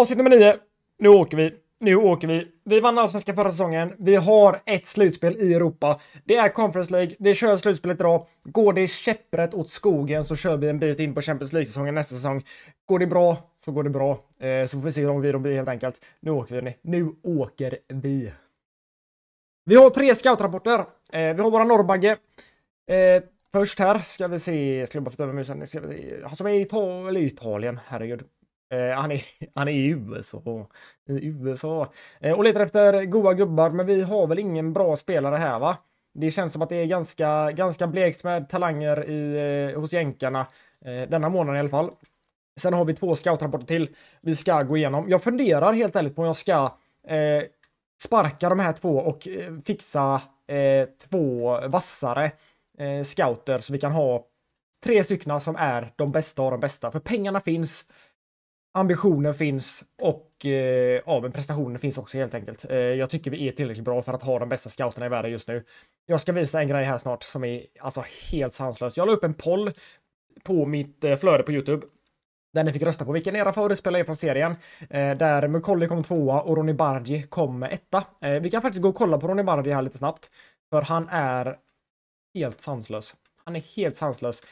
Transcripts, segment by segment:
Avsnitt nummer nio. Nu åker vi. Nu åker vi. Vi vann allsvenskan förra säsongen. Vi har ett slutspel i Europa. Det är Conference League. Vi kör slutspelet idag. Går det käpprätt åt skogen så kör vi en bit in på Champions League-säsongen nästa säsong. Går det bra så går det bra. Eh, så får vi se hur lång de blir helt enkelt. Nu åker vi. Nu åker vi. Vi har tre scoutrapporter. Eh, vi har våra norrbagge. Eh, först här ska vi se, ska jag bara flytta över musen, ska vi se. som alltså, är i Italien, herregud. Eh, han, är, han är i USA. I USA. Eh, och letar efter goa gubbar, men vi har väl ingen bra spelare här va? Det känns som att det är ganska, ganska blekt med talanger i, eh, hos jänkarna eh, denna månad i alla fall. Sen har vi två scoutrapporter till vi ska gå igenom. Jag funderar helt ärligt på om jag ska eh, sparka de här två och eh, fixa två vassare scouter så vi kan ha tre stycken som är de bästa av de bästa. För pengarna finns ambitionen finns och eh, ja, men prestationen finns också helt enkelt. Eh, jag tycker vi är tillräckligt bra för att ha de bästa scouterna i världen just nu. Jag ska visa en grej här snart som är alltså helt sanslös. Jag la upp en poll på mitt eh, flöde på Youtube där ni fick rösta på vilken era favoritspelare är från serien. Eh, där McCauley kom tvåa och Ronny Bargi kom etta. vi kan faktiskt gå och kolla på Ronny Bargi här lite snabbt. För han är helt sanslös. Han är helt sanslös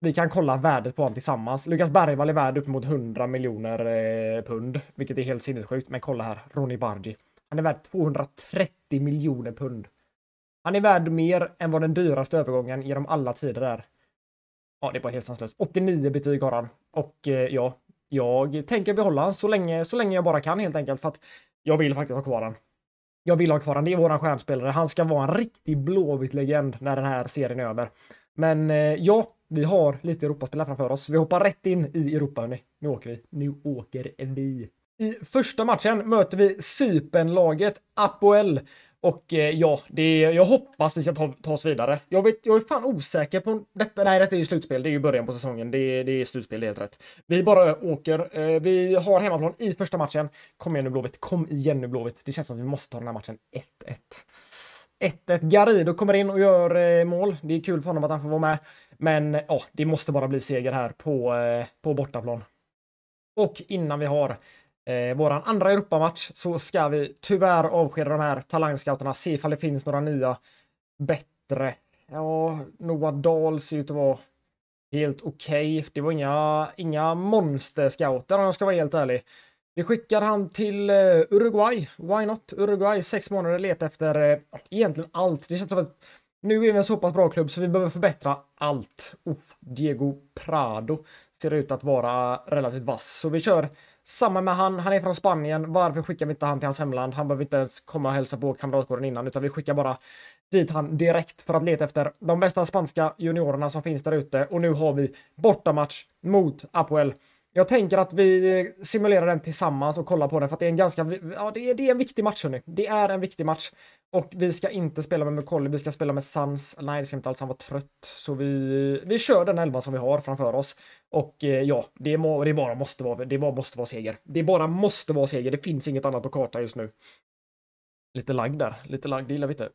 vi kan kolla värdet på honom tillsammans. Lukas Bergvall är värd upp mot 100 miljoner eh, pund, vilket är helt sinnessjukt. Men kolla här, Ronny Bargi. Han är värd 230 miljoner pund. Han är värd mer än vad den dyraste övergången genom alla tider är. Ja, det är bara helt sanslöst. 89 betyg har han. Och eh, ja, jag tänker behålla honom så länge, så länge jag bara kan helt enkelt. För att jag vill faktiskt ha kvar han. Jag vill ha kvar han. Det är våran stjärnspelare. Han ska vara en riktig blåvitt legend när den här serien är över. Men eh, ja, vi har lite europaspelare framför oss. Vi hoppar rätt in i Europa. Nu, nu åker vi. Nu åker vi. I första matchen möter vi Cypernlaget Apoel. Och eh, ja, det, är jag hoppas vi ska ta, ta, oss vidare. Jag, vet, jag är fan osäker på detta. Nej, detta är ju slutspel. Det är ju början på säsongen. Det, det är slutspel, det är helt rätt. Vi bara åker. Eh, vi har hemmaplan i första matchen. Kom igen nu Blåvitt. Kom igen nu Blåvitt. Det känns som att vi måste ta den här matchen 1-1. 1-1. Garrido kommer in och gör eh, mål. Det är kul för honom att han får vara med. Men ja, oh, det måste bara bli seger här på, eh, på bortaplan. Och innan vi har eh, våran andra Europamatch så ska vi tyvärr avskeda de här talangscouterna, se ifall det finns några nya bättre. Ja, Noah Dahl ser ut att vara helt okej. Okay. Det var inga, inga monster scouter om jag ska vara helt ärlig. Vi skickar han till eh, Uruguay. Why not? Uruguay, sex månader letar efter eh, egentligen allt. Det känns som ett nu är vi en så pass bra klubb så vi behöver förbättra allt. Oh, Diego Prado ser ut att vara relativt vass, så vi kör samma med han. Han är från Spanien. Varför skickar vi inte han till hans hemland? Han behöver inte ens komma och hälsa på kamratgården innan, utan vi skickar bara dit han direkt för att leta efter de bästa spanska juniorerna som finns där ute. Och nu har vi bortamatch mot Apoel jag tänker att vi simulerar den tillsammans och kollar på den för att det är en ganska, ja det är, det är en viktig match hörni. Det är en viktig match. Och vi ska inte spela med McCauley, vi ska spela med Sans. Nej, det ska inte alls, han var trött. Så vi, vi kör den elvan som vi har framför oss. Och eh, ja, det, må, det, bara måste vara, det bara måste vara seger. Det bara måste vara seger, det finns inget annat på kartan just nu. Lite lagg där, lite lagg, det gillar vi inte.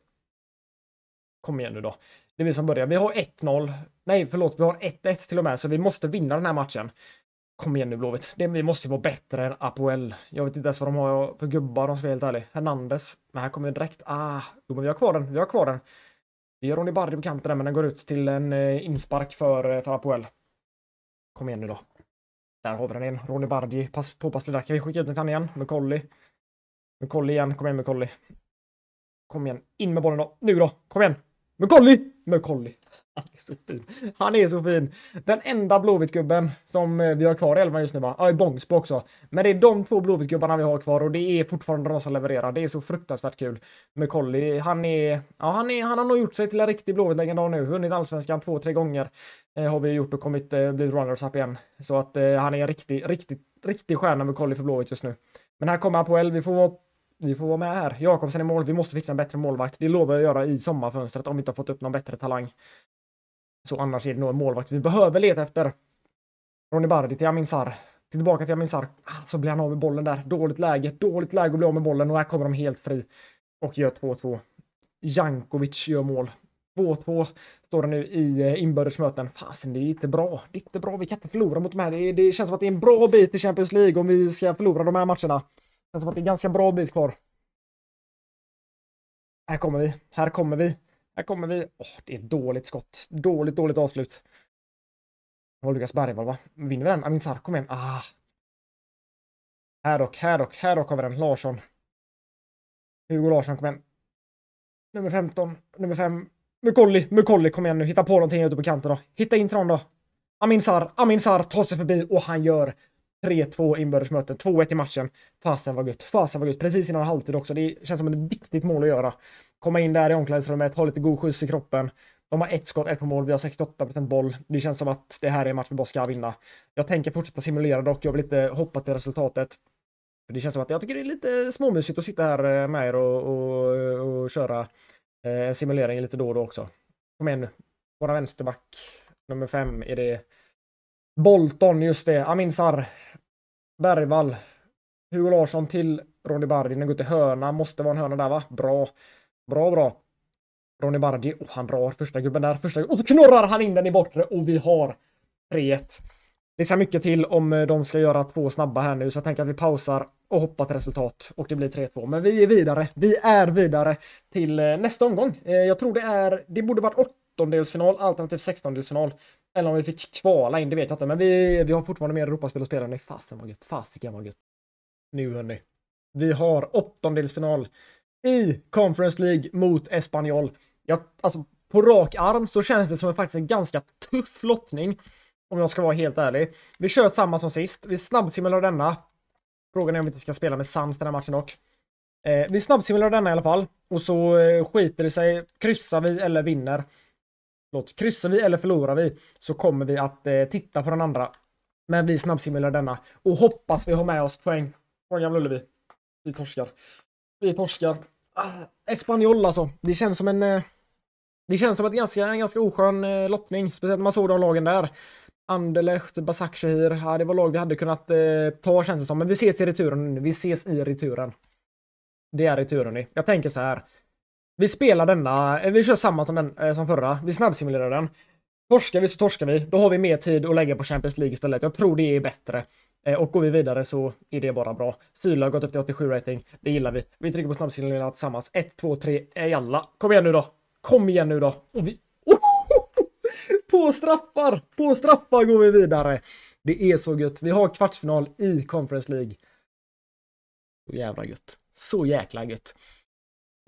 Kom igen nu då. Det är vi som börjar. Vi har 1-0. Nej, förlåt, vi har 1-1 till och med, så vi måste vinna den här matchen. Kom igen nu Blåvitt. vi måste ju vara bättre än Apoel. Jag vet inte ens vad de har för gubbar om jag ska vara helt ärlig. Hernandez. Men här kommer direkt. Ah, jo men vi har kvar den. Vi har kvar den. Vi gör Ronny Bardi på kanten där, men den går ut till en eh, inspark för, eh, för Apoel. Kom igen nu då. Där har vi den igen. Ronny Bardi. Pass, påpasslig där. Kan vi skicka ut den till honom igen? McCauley. McCauley igen. Kom igen McCauley. Kom igen. In med bollen då. Nu då. Kom igen. McCauley! McCauley. Han är så fin. Han är så fin. Den enda Blåvittgubben som eh, vi har kvar i elvan just nu va? Ja, i Bångsbo också. Men det är de två Blåvittgubbarna vi har kvar och det är fortfarande de som levererar. Det är så fruktansvärt kul med Colli. Han är... Ja, han, är, han har nog gjort sig till en riktig Blåvitt-legendar nu. Vunnit allsvenskan två, tre gånger eh, har vi gjort och kommit, eh, blivit runners-up igen. Så att eh, han är en riktig, riktig, riktig stjärna med Colli för Blåvitt just nu. Men här kommer han på L. Vi får vara vi får vara med här. Jakobsen i mål. Vi måste fixa en bättre målvakt. Det lovar jag att göra i sommarfönstret om vi inte har fått upp någon bättre talang. Så annars är det nog en målvakt vi behöver leta efter. Ronny Bardi till Amin Sarr. Tillbaka till Amin Sarr. Ah, så blir han av med bollen där. Dåligt läge. Dåligt läge att bli av med bollen och här kommer de helt fri. Och gör 2-2. Jankovic gör mål. 2-2 står det nu i eh, inbördesmöten. Fasen, det är inte bra. Det är inte bra. Vi kan inte förlora mot de här. Det, det känns som att det är en bra bit i Champions League om vi ska förlora de här matcherna. Känns som att det är ganska bra bit kvar. Här kommer vi, här kommer vi, här kommer vi. Åh, det är ett dåligt skott. Dåligt, dåligt avslut. Det Lukas Bergvall, va? Vinner vi den? Amin Sarr, kom igen. Ah. Här dock, här dock, här dock har vi den. Larsson. Hugo Larsson, kom igen. Nummer 15, nummer 5. Mukolli, Mukolli, kom igen nu. Hitta på någonting ute på kanten då. Hitta in till någon då. Amin Sarr, Amin Sarr tar sig förbi och han gör 3-2 inbördes inbördesmöten, 2-1 i matchen. Fasen var gött, fasen var gött. Precis innan halvtid också. Det känns som ett viktigt mål att göra. Komma in där i omklädningsrummet, ha lite god skjuts i kroppen. De har ett skott, ett på mål, vi har 68% boll. Det känns som att det här är en match vi bara ska vinna. Jag tänker fortsätta simulera dock, jag vill inte hoppa till resultatet. det känns som att jag tycker det är lite småmysigt att sitta här eh, med er och, och, och köra eh, en simulering lite då och då också. Kom igen nu. Våra vänsterback, nummer fem, är det Bolton, just det. Amin Sar Bergvall. Hugo Larsson till Ronny Bardi. Den går till hörna. Måste vara en hörna där va? Bra. Bra, bra. Ronny Bardi. Och han drar första gubben där. Första gubben. Och så knorrar han in den i bortre och vi har 3-1. Det ser mycket till om eh, de ska göra två snabba här nu så jag tänker att vi pausar och hoppar till resultat och det blir 3-2. Men vi är vidare. Vi är vidare till eh, nästa omgång. Eh, jag tror det är, det borde varit åtta åttondelsfinal alternativt sextondelsfinal. Eller om vi fick kvala in, det vet jag inte. Men vi, vi har fortfarande mer Europaspel att spela. Nej, fasen vad gött. Fasiken vad gött. Nu hörni. Vi har åttondelsfinal i Conference League mot Espanyol. Jag, alltså, på rak arm så känns det som en, faktiskt en ganska tuff lottning. Om jag ska vara helt ärlig. Vi kör samma som sist. Vi snabbsimulerar denna. Frågan är om vi inte ska spela med Sams den här matchen dock. Eh, vi snabbsimulerar denna i alla fall. Och så eh, skiter det sig, kryssar vi eller vinner. Låt, kryssar vi eller förlorar vi så kommer vi att eh, titta på den andra. Men vi snabbsimulerar denna och hoppas vi har med oss poäng från Gamla Ullevi. Vi torskar. Vi torskar. Ah, Espanyol alltså. Det känns som en... Eh, det känns som ett ganska, en ganska oskön eh, lottning. Speciellt när man såg de lagen där. Anderlecht, Basakshahir. Ja, det var lag vi hade kunnat eh, ta känns det som. Men vi ses i returen Vi ses i returen. Det är returen. Jag tänker så här. Vi spelar denna, eh, vi kör samma som, den, eh, som förra, vi snabbsimulerar den. Torskar vi så torskar vi, då har vi mer tid att lägga på Champions League istället. Jag tror det är bättre. Eh, och går vi vidare så är det bara bra. Syla har gått upp till 87 rating, det gillar vi. Vi trycker på snabbsignalen tillsammans. 1, 2, 3, jalla. Kom igen nu då! Kom igen nu då! Och vi... På straffar! På straffar går vi vidare! Det är så gött. Vi har kvartsfinal i Conference League. Så jävla gött. Så jäkla gött.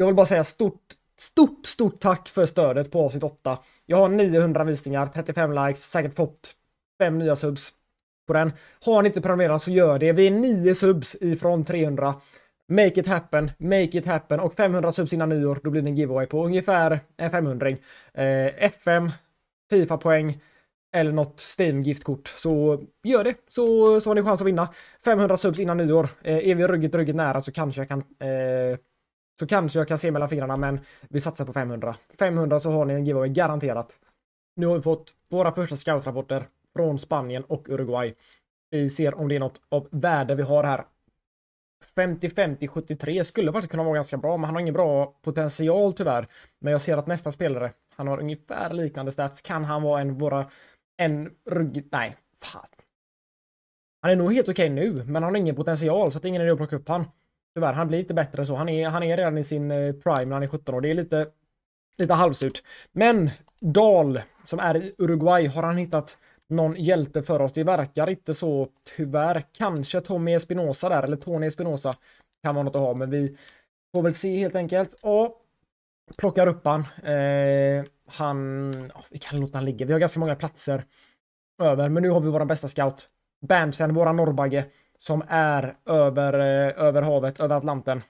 Jag vill bara säga stort, stort, stort tack för stödet på avsnitt 8. Jag har 900 visningar, 35 likes, säkert fått 5 nya subs på den. Har ni inte prenumererat så gör det. Vi är 9 subs ifrån 300. Make it happen, make it happen och 500 subs innan nyår, då blir det en giveaway på ungefär en 500 eh, FM, Fifa-poäng eller något Steam-giftkort. Så gör det, så, så har ni chans att vinna. 500 subs innan nyår. Eh, är vi ruggigt, ruggigt nära så kanske jag kan eh, så kanske jag kan se mellan fingrarna, men vi satsar på 500. 500 så har ni en giveaway garanterat. Nu har vi fått våra första scoutrapporter från Spanien och Uruguay. Vi ser om det är något av värde vi har här. 50-50-73 skulle faktiskt kunna vara ganska bra, men han har ingen bra potential tyvärr. Men jag ser att nästa spelare, han har ungefär liknande stats. Kan han vara en våra... En rugg. Nej, fan. Han är nog helt okej okay nu, men han har ingen potential så att ingen är idé att plocka upp han. Tyvärr, han blir inte bättre än så. Han är, han är redan i sin eh, prime när han är 17 år. Det är lite, lite halvsurt. Men Dahl, som är i Uruguay, har han hittat någon hjälte för oss? Det verkar inte så, tyvärr. Kanske Tommy Espinosa där, eller Tony Espinosa kan vara något att ha, men vi får väl se helt enkelt. Och plockar upp han. Eh, han, oh, vi kan låta han ligga. Vi har ganska många platser över, men nu har vi vår bästa scout. Bamsen, våran norrbagge som är över, eh, över havet, över Atlanten.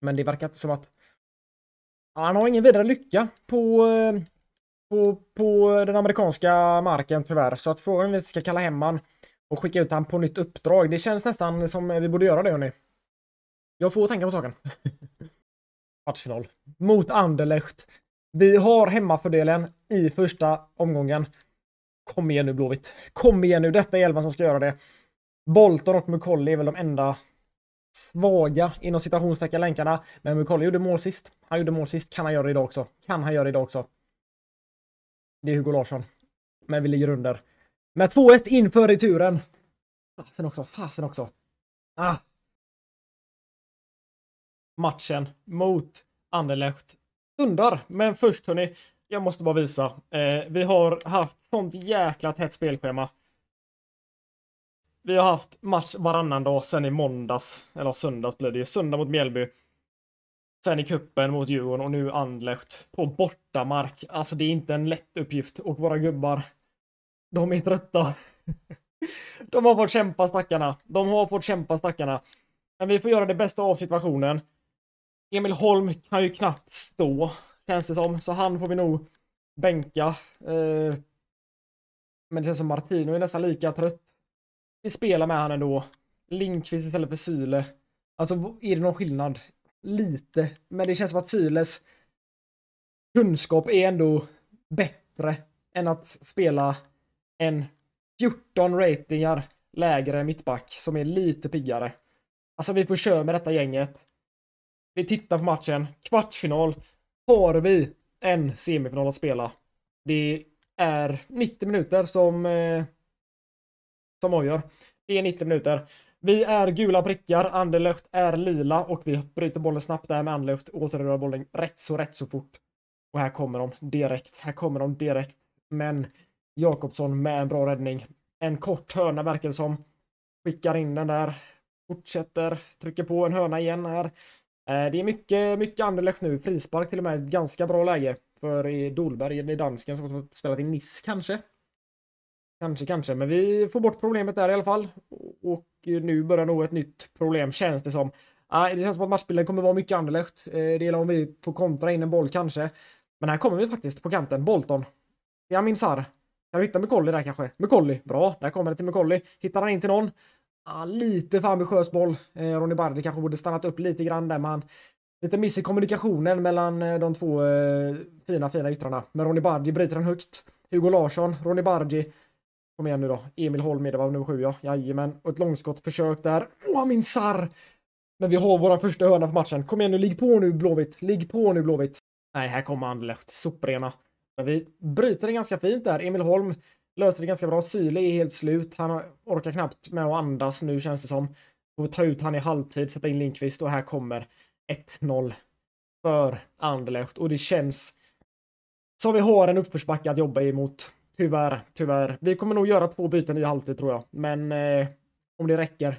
Men det verkar inte som att han har ingen vidare lycka på, eh, på, på den amerikanska marken tyvärr. Så att frågan är om vi ska kalla hem han och skicka ut han på nytt uppdrag. Det känns nästan som vi borde göra det hörni. Jag får tänka på saken. Kvartsfinal. Mot Anderlecht. Vi har hemmafördelen i första omgången. Kom igen nu Blåvitt. Kom igen nu. Detta är elvan som ska göra det. Bolton och McCauley är väl de enda svaga inom citationstecken länkarna. Men McCauley gjorde mål sist. Han gjorde mål sist. Kan han göra det idag också? Kan han göra det idag också? Det är Hugo Larsson. Men vi ligger under. Med 2-1 inför returen. Fasen också, fasen också. Ah. Matchen mot Anderlecht stundar. Men först hörni, jag måste bara visa. Eh, vi har haft sånt jäkla tätt spelschema vi har haft match varannan dag sen i måndags, eller söndags blir det ju, söndag mot Mjällby. Sen i kuppen mot Djurgården och nu Anderlecht på bortamark. Alltså det är inte en lätt uppgift och våra gubbar, de är trötta. de har fått kämpa stackarna. De har fått kämpa stackarna. Men vi får göra det bästa av situationen. Emil Holm kan ju knappt stå, känns det som, så han får vi nog bänka. Eh, men det känns som Martino är nästan lika trött vi spelar med han ändå. Lindqvist istället för Syle. Alltså är det någon skillnad? Lite, men det känns som att Syles kunskap är ändå bättre än att spela en 14 ratingar lägre mittback som är lite piggare. Alltså vi får köra med detta gänget. Vi tittar på matchen. Kvartsfinal. Har vi en semifinal att spela? Det är 90 minuter som eh, som avgör. Det är 90 minuter. Vi är gula prickar, Anderlecht är lila och vi bryter bollen snabbt där med Anderlecht. Återrör bollen rätt så, rätt så fort. Och här kommer de direkt. Här kommer de direkt. Men Jakobsson med en bra räddning. En kort hörna verkar det som. Skickar in den där. Fortsätter, trycker på en hörna igen här. Eh, det är mycket, mycket Anderlecht nu. Frispark till och med. Ganska bra läge för Dolberg, i dansken som spelat i Niss kanske. Kanske, kanske, men vi får bort problemet där i alla fall. Och nu börjar nog ett nytt problem känns det som. Ah, det känns som att matchbilden kommer vara mycket Anderlecht. Det gäller om vi får kontra in en boll kanske. Men här kommer vi faktiskt på kanten. Bolton. Yamin Sar. Kan du hitta McCauley där kanske? McCauley. Bra, där kommer det till McCauley. Hittar han in till någon? Ah, lite för ambitiös boll. Eh, Ronny Bardi kanske borde stannat upp lite grann där man Lite miss i kommunikationen mellan eh, de två eh, fina, fina yttrarna. Men Ronny Bardi bryter den högt. Hugo Larsson, Ronny Bardi Kom igen nu då. Emil Holm det var nummer sju ja. Jajamän. Och ett långskottförsök där. Åh, min sarr! Men vi har våra första hörna för matchen. Kom igen nu, ligg på nu Blåvitt. Ligg på nu Blåvitt. Nej, här kommer Anderlecht. Soprena. Men vi bryter det ganska fint där. Emil Holm löser det ganska bra. Syle är helt slut. Han orkar knappt med att andas nu känns det som. Får vi ta ut han i halvtid, sätta in Lindqvist och här kommer 1-0 för Anderlecht och det känns som vi har en uppförsbacke att jobba emot. Tyvärr, tyvärr. Vi kommer nog göra två byten i halvtid tror jag, men eh, om det räcker.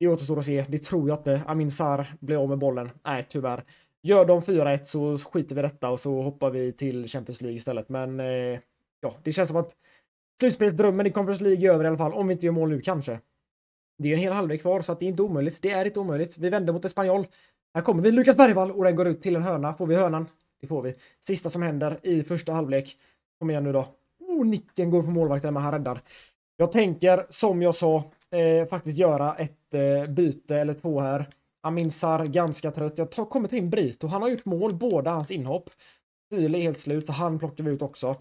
Det återstår att se. Det tror jag inte. Amin Sar blir av med bollen. Nej, tyvärr. Gör de 4-1 så skiter vi detta och så hoppar vi till Champions League istället. Men eh, ja, det känns som att slutspelsdrömmen i Conference League är över i alla fall, om vi inte gör mål nu kanske. Det är en hel halvlek kvar så att det är inte omöjligt. Det är inte omöjligt. Vi vänder mot Espanyol. Här kommer vi, Lukas Bergvall, och den går ut till en hörna. Får vi hörnan? Det får vi. Sista som händer i första halvlek. Kom igen nu då tror nicken går på målvakten men han räddar. Jag tänker som jag sa eh, faktiskt göra ett eh, byte eller två här. Amin Sar ganska trött. Jag tar, kommer ta in Brito. Han har gjort mål båda hans inhopp. inhopp.Yle är helt slut så han plockar vi ut också.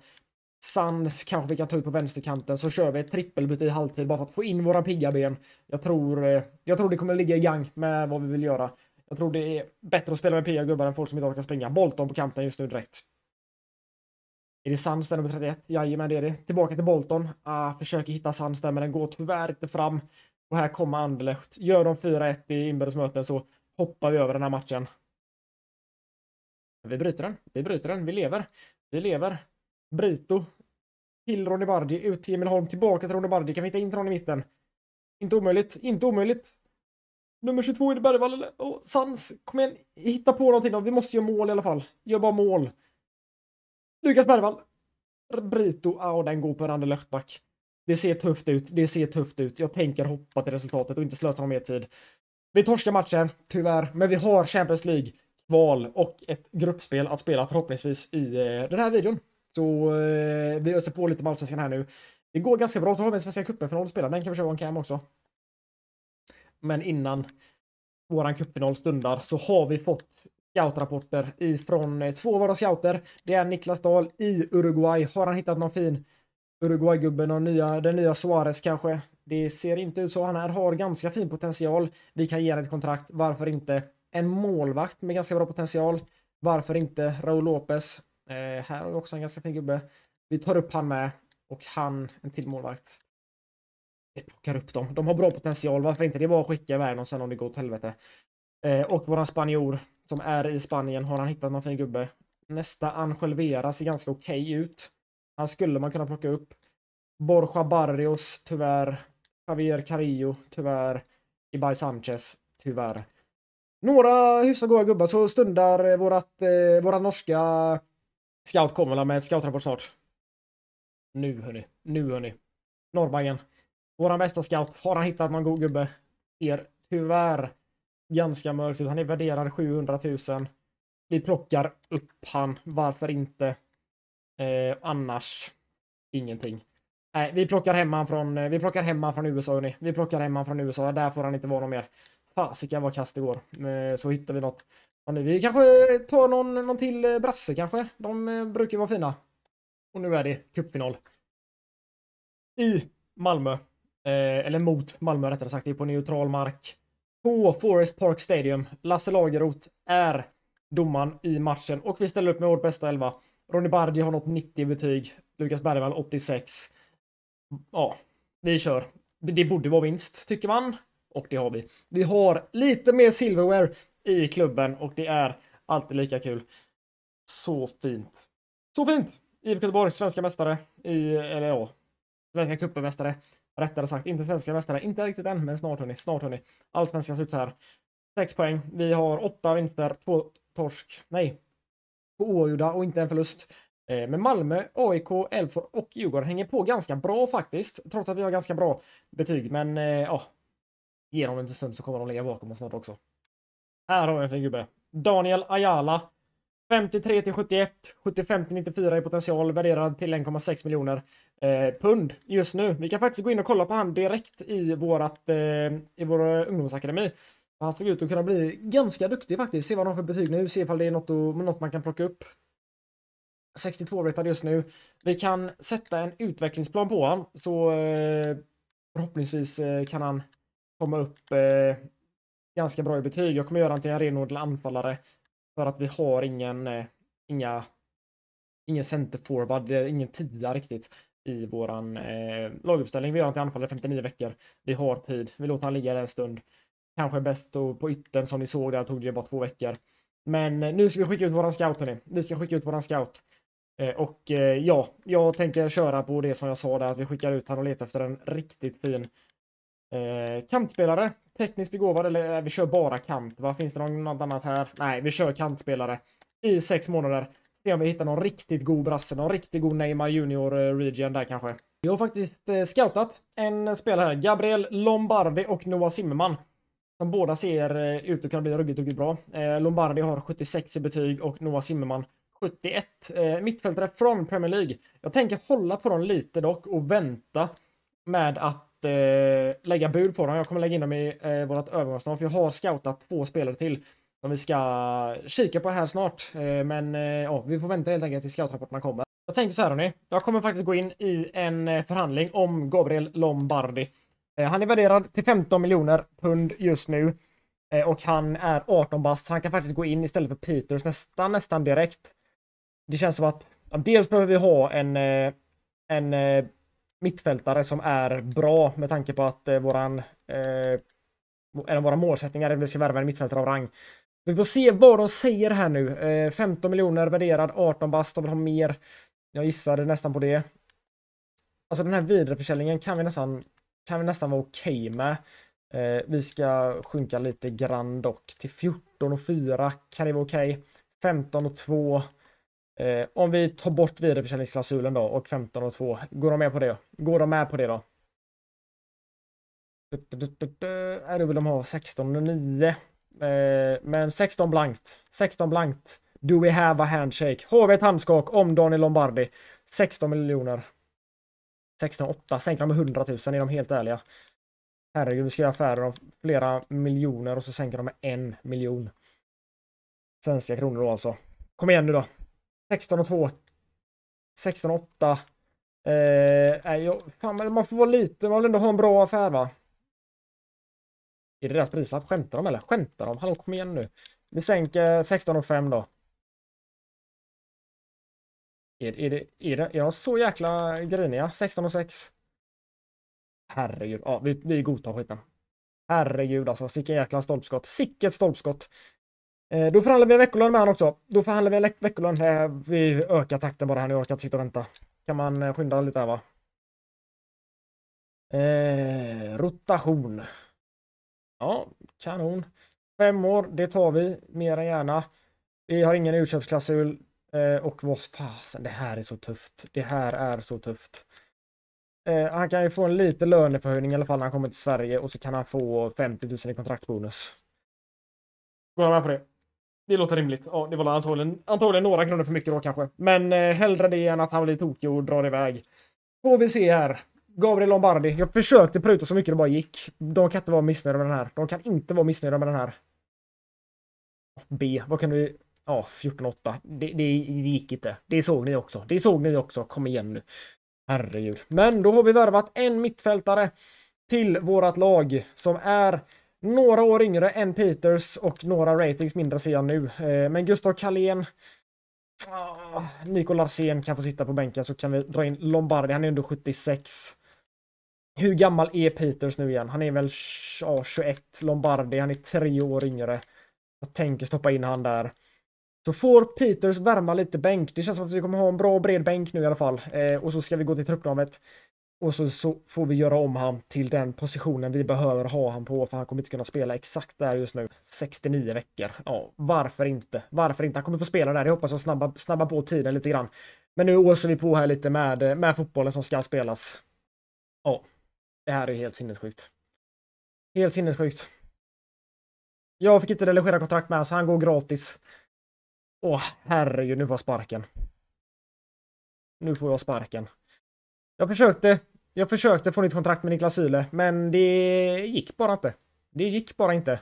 Sans kanske vi kan ta ut på vänsterkanten så kör vi ett trippelbyte i halvtid bara för att få in våra pigga ben. Jag tror, eh, jag tror det kommer ligga i gang med vad vi vill göra. Jag tror det är bättre att spela med pigga gubbar än folk som inte orkar springa. Bolton på kanten just nu direkt. Är det Sands där nummer 31? Jajamän, det är det. Tillbaka till Bolton. Ah, försöker hitta Sands där, men den går tyvärr inte fram. Och här kommer Anderlecht. Gör de 4-1 i inbördesmöten så hoppar vi över den här matchen. Vi bryter den. Vi bryter den. Vi lever. Vi lever. Brito. Till Ronny Bardi. Ut till Emil Holm. Tillbaka till Ronny Bardi. Kan vi hitta in till honom i mitten? Inte omöjligt. Inte omöjligt. Nummer 22 är det Bergvall eller? Oh, Sans. Kom igen. Hitta på någonting då. Vi måste göra mål i alla fall. Gör bara mål. Lukas Bergvall. Brito, den går på Rande Löchtback. Det ser tufft ut, det ser tufft ut. Jag tänker hoppa till resultatet och inte slösa någon mer tid. Vi torskar matchen, tyvärr, men vi har Champions League kval och ett gruppspel att spela förhoppningsvis i eh, den här videon. Så eh, vi öser på lite med allsvenskan här nu. Det går ganska bra, så har vi en Svenska cupen-final att spela. Den kan vi köra en cam också. Men innan våran cupfinal stundar så har vi fått scoutrapporter ifrån eh, två av våra scouter. Det är Niklas Dahl i Uruguay. Har han hittat någon fin Uruguay-gubbe? nya, den nya Suarez kanske? Det ser inte ut så. Han här har ganska fin potential. Vi kan ge honom ett kontrakt. Varför inte? En målvakt med ganska bra potential. Varför inte Raúl López. Eh, här har vi också en ganska fin gubbe. Vi tar upp han med och han, en till målvakt. Vi plockar upp dem. De har bra potential. Varför inte? Det är bara att skicka iväg dem sen om det går åt helvete. Eh, och våran spanjor som är i Spanien har han hittat någon fin gubbe. Nästa Angel Vera ser ganska okej okay ut. Han skulle man kunna plocka upp. Borja Barrios, tyvärr. Javier Carillo, tyvärr. Ibai Sanchez, tyvärr. Några hyfsat goa gubbar så stundar vårat, eh, våra norska scout kommer med ett scoutrapport snart. Nu hörni, nu hörni. Norrbaggen. Våran bästa scout. Har han hittat någon god gubbe? Er. tyvärr ganska mörkt ut. Han är värderad 700 000. Vi plockar upp han. Varför inte? Eh, annars ingenting. Nej, vi plockar hemma från, eh, vi plockar hemma från USA. Hörni. Vi plockar hemma från USA. Där får han inte vara någon mer. Fasiken vad kast det går. Eh, så hittar vi något. nu, vi kanske eh, tar någon, någon till eh, brasse kanske. De brukar vara fina. Och nu är det cupfinal. I Malmö. eller mot Malmö rättare sagt. Det är på neutral mark på Forest Park Stadium. Lasse Lageroth är domaren i matchen och vi ställer upp med vårt bästa elva. Ronny Bardi har nått 90 betyg, Lukas Bergvall 86. Ja, vi kör. Det borde vara vinst, tycker man. Och det har vi. Vi har lite mer silverware i klubben och det är alltid lika kul. Så fint. Så fint! IFK Göteborg, svenska mästare i, eller ja, Svenska cupen-mästare. Rättare sagt, inte svenska mästare. Inte riktigt än, men snart hörni. Snart hörni. Allsvenskan slut här. 6 poäng. Vi har 8 vinster, 2 torsk. Nej. Två oavgjorda och inte en förlust. Eh, men Malmö, AIK, Elfsborg och Djurgården hänger på ganska bra faktiskt. Trots att vi har ganska bra betyg. Men eh, ja, ge dem en stund så kommer de ligga bakom oss snart också. Här har vi en fin gubbe. Daniel Ayala. 53 till 71, 75 till 94 i potential, värderad till 1,6 miljoner eh, pund just nu. Vi kan faktiskt gå in och kolla på han direkt i, vårat, eh, i vår ungdomsakademi. Han såg ut att kunna bli ganska duktig faktiskt. Se vad han har för betyg nu, se ifall det är något, och, något man kan plocka upp. 62 retad just nu. Vi kan sätta en utvecklingsplan på honom så eh, förhoppningsvis eh, kan han komma upp eh, ganska bra i betyg. Jag kommer göra antingen renodlad anfallare för att vi har ingen, eh, inga, ingen centerforward, ingen tia riktigt i våran eh, laguppställning. Vi gör inte anfallare 59 veckor. Vi har tid. Vi låter han ligga där en stund. Kanske bäst på ytten som ni såg där tog det bara två veckor. Men eh, nu ska vi skicka ut våran scout hörni. Vi ska skicka ut våran scout. Eh, och ja, jag tänker köra på det som jag sa där att vi skickar ut han och letar efter en riktigt fin Eh, kantspelare, tekniskt begåvad eller eh, vi kör bara kant. Vad Finns det något annat här? Nej, vi kör kantspelare i sex månader. Se om vi hittar någon riktigt god brasse, någon riktigt god Neymar Junior eh, Region där kanske. Vi har faktiskt eh, scoutat en spelare här, Gabriel Lombardi och Noah Zimmerman. Som båda ser eh, ut att kunna bli ruggigt, ruggigt bra. Eh, Lombardi har 76 i betyg och Noah Zimmerman 71. Eh, mittfältare från Premier League. Jag tänker hålla på dem lite dock och vänta med att eh, lägga bud på dem. Jag kommer lägga in dem i eh, vårt övergångsnamn för jag har scoutat två spelare till som vi ska kika på här snart. Eh, men eh, ja, vi får vänta helt enkelt tills scoutrapporterna kommer. Jag tänker så här hörni. Jag kommer faktiskt gå in i en eh, förhandling om Gabriel Lombardi. Eh, han är värderad till 15 miljoner pund just nu och han är 18 bast. så Han kan faktiskt gå in istället för Peters nästan, nästan direkt. Det känns som att dels behöver vi ha en, en mittfältare som är bra med tanke på att eh, våran eh, en av våra målsättningar är att vi ska värva en mittfältare av rang. Vi får se vad de säger här nu. Eh, 15 miljoner värderad, 18 bast, de vill ha mer. Jag gissade nästan på det. Alltså den här vidareförsäljningen kan vi nästan, kan vi nästan vara okej okay med. Eh, vi ska sjunka lite grann dock till 14 och 4 kan det vara okej. Okay. 15 och 2. Eh, om vi tar bort vidareförsäljningsklausulen då och 15 och 2, går de med på det? Går de med på det då? Är det vill de ha 16 och 9. Eh, men 16 blankt. 16 blankt. Do we have a handshake? Har vi ett handskak om Daniel Lombardi? 16 miljoner. 16,8. Sänker de med 100 000 är de helt ärliga. Herregud, vi ska göra affärer av flera miljoner och så sänker de med en miljon. Svenska kronor då alltså. Kom igen nu då. 16 och 2. 16 och 8. Eh, jag, fan, man får vara lite, man vill ändå ha en bra affär va? Är det deras prislapp? Skämtar de eller? Skämtar de? Hallå kom igen nu. Vi sänker 16 och 5 då. Är, är, det, är, det, är de så jäkla griniga? 16 och 6? Herregud, ja vi, vi godtar skiten. Herregud alltså, sicken jäkla stolpskott. Sicket stolpskott. Eh, då förhandlar vi en veckolön med han också. Då förhandlar vi en veckolön. Vi ökar takten bara här nu, jag orkar inte sitta och vänta. Kan man eh, skynda lite här va? Eh, rotation. Ja, kanon. Fem år, det tar vi mer än gärna. Vi har ingen utköpsklausul. Eh, och vad fasen, det här är så tufft. Det här är så tufft. Eh, han kan ju få en liten löneförhöjning i alla fall när han kommer till Sverige och så kan han få 50 000 i kontraktsbonus. Går han med på det? det låter rimligt. Ja, det var antagligen, antagligen några kronor för mycket då kanske. Men eh, hellre det än att han blir tokig och drar iväg. Får vi se här. Gabriel Lombardi. Jag försökte pruta så mycket det bara gick. De kan inte vara missnöjda med den här. De kan inte vara missnöjda med den här. B. Vad kan du? Ja, 14-8. Det, det, det gick inte. Det såg ni också. Det såg ni också. Kom igen nu. Herregud. Men då har vi värvat en mittfältare till vårat lag som är några år yngre än Peters och några ratings mindre ser jag nu. Eh, men Gustav Kalén, ah, Niko Larsen kan få sitta på bänken så kan vi dra in Lombardi, han är under 76. Hur gammal är Peters nu igen? Han är väl 21, Lombardi, han är tre år yngre. Jag tänker stoppa in han där. Så får Peters värma lite bänk. Det känns som att vi kommer ha en bra bred bänk nu i alla fall. Eh, och så ska vi gå till truppnamnet. Och så, så, får vi göra om han till den positionen vi behöver ha han på för han kommer inte kunna spela exakt där just nu. 69 veckor. Ja, varför inte? Varför inte? Han kommer få spela där. Jag hoppas att snabba, snabba på tiden lite grann. Men nu åser vi på här lite med, med fotbollen som ska spelas. Ja, det här är helt sinnessjukt. Helt sinnessjukt. Jag fick inte delegera kontrakt med så han går gratis. Åh, herregud, nu får jag sparken. Nu får jag sparken. Jag försökte. Jag försökte få nytt kontrakt med Niklas Syle, men det gick bara inte. Det gick bara inte.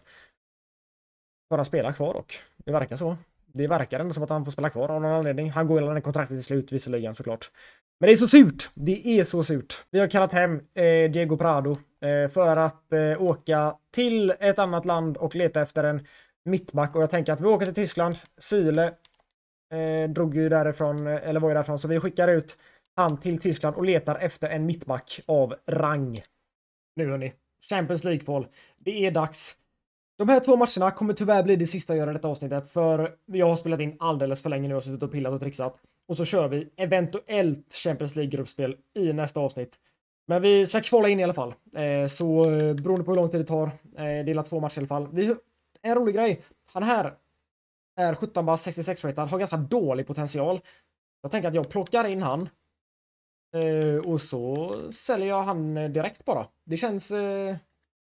Bara spela kvar och Det verkar så. Det verkar ändå som att han får spela kvar av någon anledning. Han går hela den kontraktet till slut visserligen såklart. Men det är så surt! Det är så surt. Vi har kallat hem eh, Diego Prado eh, för att eh, åka till ett annat land och leta efter en mittback och jag tänker att vi åker till Tyskland. Syle eh, drog ju därifrån, eh, eller var ju därifrån, så vi skickar ut han till Tyskland och letar efter en mittback av rang. Nu hörni, Champions League-kval. Det är dags. De här två matcherna kommer tyvärr bli det sista jag gör i detta avsnittet för jag har spelat in alldeles för länge nu och suttit och pillat och trixat. Och så kör vi eventuellt Champions League-gruppspel i nästa avsnitt. Men vi ska kvala in i alla fall. Eh, så eh, beroende på hur lång tid det tar, eh, det är två matcher i alla fall. Vi, en rolig grej, han här är 17 bara 66 ratad har ganska dålig potential. Jag tänker att jag plockar in han Eh, och så säljer jag han eh, direkt bara. Det känns, eh,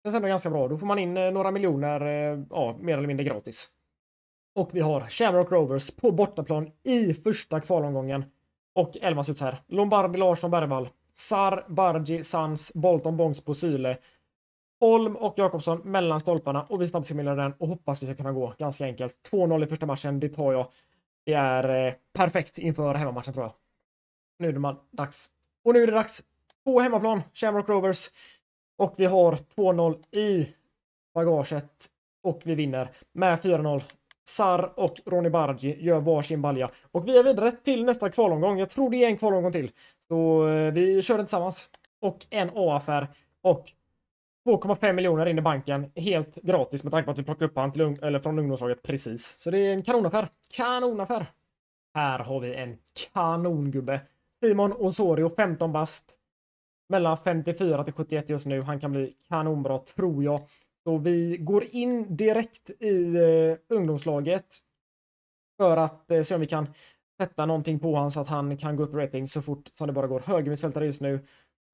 känns ändå ganska bra. Då får man in eh, några miljoner, ja, mer eller mindre gratis. Och vi har Shamrock Rovers på bortaplan i första kvalomgången. Och elvan ser ut så här. Lombardi, Larsson, Bergvall. Sar, Bargi, Sans, Bolton, Bongs, på Syle. Holm och Jakobsson mellan stolparna och vi snabbsummerar den och hoppas vi ska kunna gå ganska enkelt. 2-0 i första matchen, det tar jag. Det är perfekt inför hemmamatchen tror jag. Nu är det dags och nu är det dags på hemmaplan, Shamrock Rovers. Och vi har 2-0 i bagaget och vi vinner med 4-0. Sar och Ronny Bargi gör varsin balja och vi är vidare till nästa kvalomgång. Jag tror det är en kvalomgång till. Så eh, vi kör den tillsammans. Och en A-affär och 2,5 miljoner in i banken helt gratis med tanke på att vi plockade upp han till ung eller från ungdomslaget precis. Så det är en kanonaffär. Kanonaffär! Här har vi en kanongubbe. Simon Osorio, 15 bast. Mellan 54 till 71 just nu. Han kan bli kanonbra, tror jag. Så vi går in direkt i eh, ungdomslaget för att eh, se om vi kan sätta någonting på honom så att han kan gå upp i rating så fort som det bara går. Högermittfältare just nu.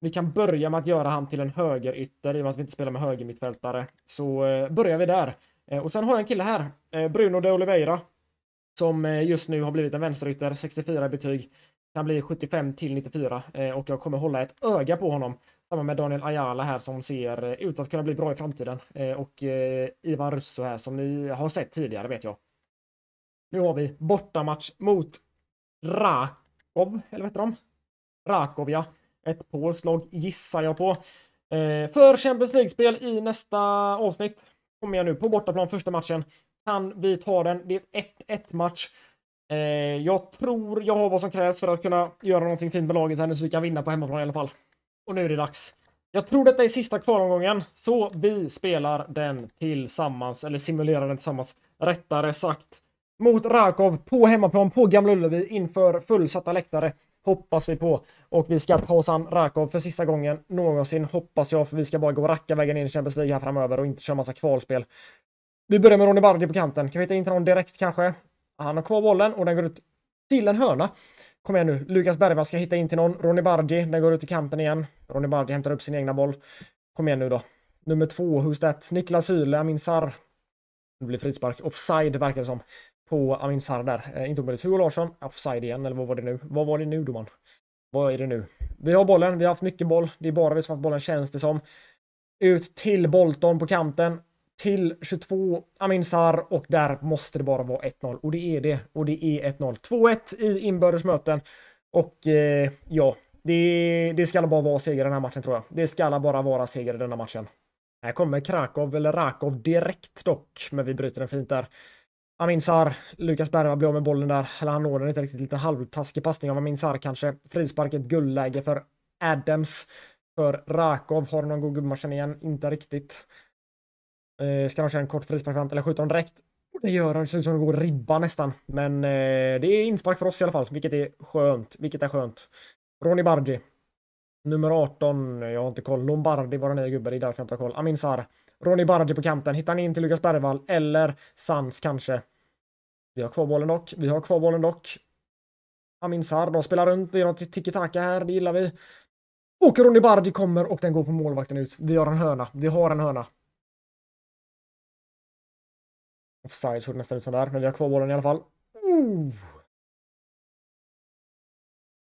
Vi kan börja med att göra han till en högerytter i och med att vi inte spelar med högermittfältare. Så eh, börjar vi där. Eh, och sen har jag en kille här, eh, Bruno de Oliveira, som eh, just nu har blivit en vänsterytter, 64 i betyg kan bli 75 till 94 eh, och jag kommer hålla ett öga på honom. Samma med Daniel Ayala här som ser eh, ut att kunna bli bra i framtiden eh, och Ivan Russo här som ni har sett tidigare vet jag. Nu har vi bortamatch mot Rakov, eller vad heter de? Rakov ja. Ett polskt lag gissar jag på. För Champions League-spel i nästa avsnitt kommer jag nu på bortaplan första matchen. Kan vi ta den? Det är 1-1 match. Eh, jag tror jag har vad som krävs för att kunna göra någonting fint med laget här nu så vi kan vinna på hemmaplan i alla fall. Och nu är det dags. Jag tror detta är sista kvalomgången, så vi spelar den tillsammans, eller simulerar den tillsammans, rättare sagt. Mot Rakov på hemmaplan på Gamla Ullevi inför fullsatta läktare. Hoppas vi på. Och vi ska ta oss an Rakov för sista gången någonsin, hoppas jag, för vi ska bara gå racka vägen in i Champions League här framöver och inte köra massa kvalspel. Vi börjar med Ronny Bardi på kanten. Kan vi hitta in till någon direkt kanske? Han har kvar bollen och den går ut till en hörna. Kom igen nu, Lukas Bergman ska hitta in till någon. Ronny Bardi, den går ut i kampen igen. Ronny Bardi hämtar upp sin egna boll. Kom igen nu då. Nummer två, who's that? Niklas Hyle. Amin Sarr. Det blir frispark. Offside verkar det som. På Amin Sarr där. Eh, inte omöjligt. Hugo Larsson, offside igen, eller vad var det nu? Vad var det nu domaren? Vad är det nu? Vi har bollen, vi har haft mycket boll. Det är bara vi som har haft bollen känns det som. Ut till Bolton på kanten till 22 Amin Sar och där måste det bara vara 1-0 och det är det och det är 1-0. 2-1 i inbördes möten och eh, ja, det, det ska bara vara seger i den här matchen tror jag. Det ska bara vara seger i den här matchen. Här kommer Krakow eller Rakov direkt dock, men vi bryter den fint där. Amin Sar, Lukas Bergman blir av med bollen där, eller han når den inte riktigt, lite halvtaskig passning av Amin Sar kanske. ett guldläge för Adams. För Rakov, har någon god gubbe igen? Inte riktigt. Eh, ska de köra en kort frispark framåt eller skjuta dem direkt? det gör han, det ser ut som att går ribba nästan. Men eh, det är inspark för oss i alla fall, vilket är skönt. Vilket är skönt. Ronny Bardi. Nummer 18, jag har inte koll. Lombardi var den nya gubben, det är därför jag inte har koll. Amin Sar. Ronny Bardi på kanten. Hittar ni in till Lukas Bergvall eller Sans kanske? Vi har kvar bollen dock. Vi har kvar bollen dock. Amin Sar, de spelar runt. Det är något tiki-taka här, det gillar vi. Och Ronny Bardi kommer och den går på målvakten ut. Vi har en hörna. Vi har en hörna. Offside såg det nästan ut som där, men vi har kvar bollen i alla fall. Ooh.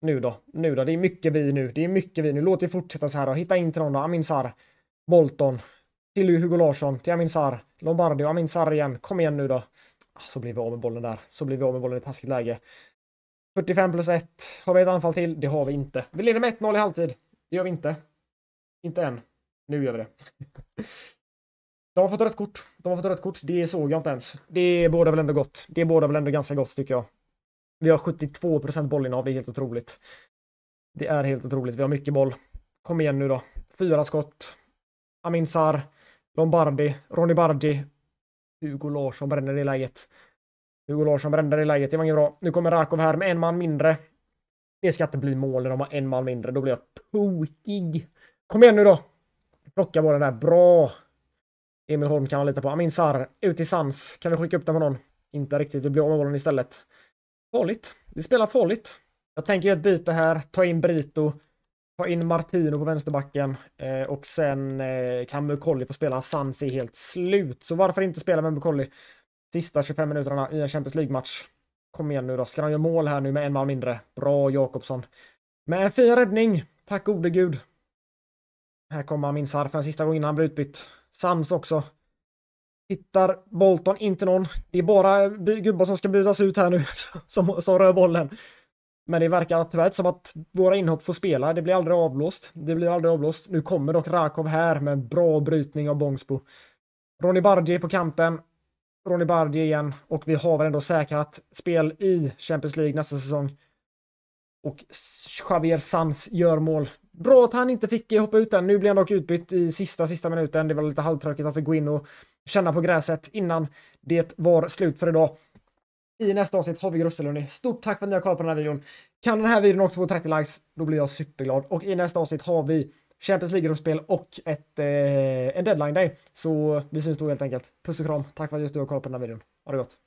Nu då, nu då, det är mycket vi nu, det är mycket vi nu. Låt det fortsätta så här då. Hitta in till någon då, Amin Sar, Bolton, till Hugo Larsson, till Amin Sar, Lombardi och Amin Sar igen. Kom igen nu då. Ah, så blir vi av med bollen där, så blir vi av med bollen i ett taskigt läge. 45 plus 1. Har vi ett anfall till? Det har vi inte. Vi leder med 1-0 i halvtid. Det gör vi inte. Inte än. Nu gör vi det. De har fått rött kort. De har fått rött kort. Det såg jag inte ens. Det båda väl ändå gott. Det båda väl ändå ganska gott tycker jag. Vi har 72 procent bollinnehav. Det är helt otroligt. Det är helt otroligt. Vi har mycket boll. Kom igen nu då. Fyra skott. Amin Sar, Lombardi, Ronny Bardi, Hugo Larsson bränner i läget. Hugo Larsson bränner i läget. Det var inget bra. Nu kommer Rakov här med en man mindre. Det ska inte bli mål när de har en man mindre. Då blir jag tokig. Kom igen nu då. Plocka bara den där. Bra. Emil Holm kan man lita på. Amin Sar, ut i sans. Kan vi skicka upp den på någon? Inte riktigt, vi blir av med bollen istället. Farligt. Vi spelar farligt. Jag tänker göra ett byte här, ta in Brito, ta in Martino på vänsterbacken eh, och sen eh, kan Mukolli få spela. Sans är helt slut, så varför inte spela med Mukolli sista 25 minuterna i en Champions League-match? Kom igen nu då, ska de göra mål här nu med en man mindre? Bra Jakobsson. Med en fin räddning, tack gode gud. Här kommer Amin Sarr för en sista gång innan han blir utbytt. Sams också. Hittar Bolton inte någon. Det är bara gubbar som ska bytas ut här nu som, som rör bollen. Men det verkar tyvärr som att våra inhopp får spela. Det blir aldrig avblåst. Det blir aldrig avblåst. Nu kommer dock Rakov här med en bra brytning av Bångsbo. Ronny Bardi på kanten. Ronny Bardi igen och vi har väl ändå säkrat spel i Champions League nästa säsong. Och Javier Sanz gör mål. Bra att han inte fick hoppa ut än. Nu blir han dock utbytt i sista, sista minuten. Det var lite halvtråkigt. Han fick gå in och känna på gräset innan det var slut för idag. I nästa avsnitt har vi gruppspelrunda. Stort tack för att ni har kollat på den här videon. Kan den här videon också få 30 likes, då blir jag superglad. Och i nästa avsnitt har vi Champions League-gruppspel och ett, eh, en deadline day. Så vi syns då helt enkelt. Puss och kram. Tack för att just du har kollat på den här videon. Ha det gott.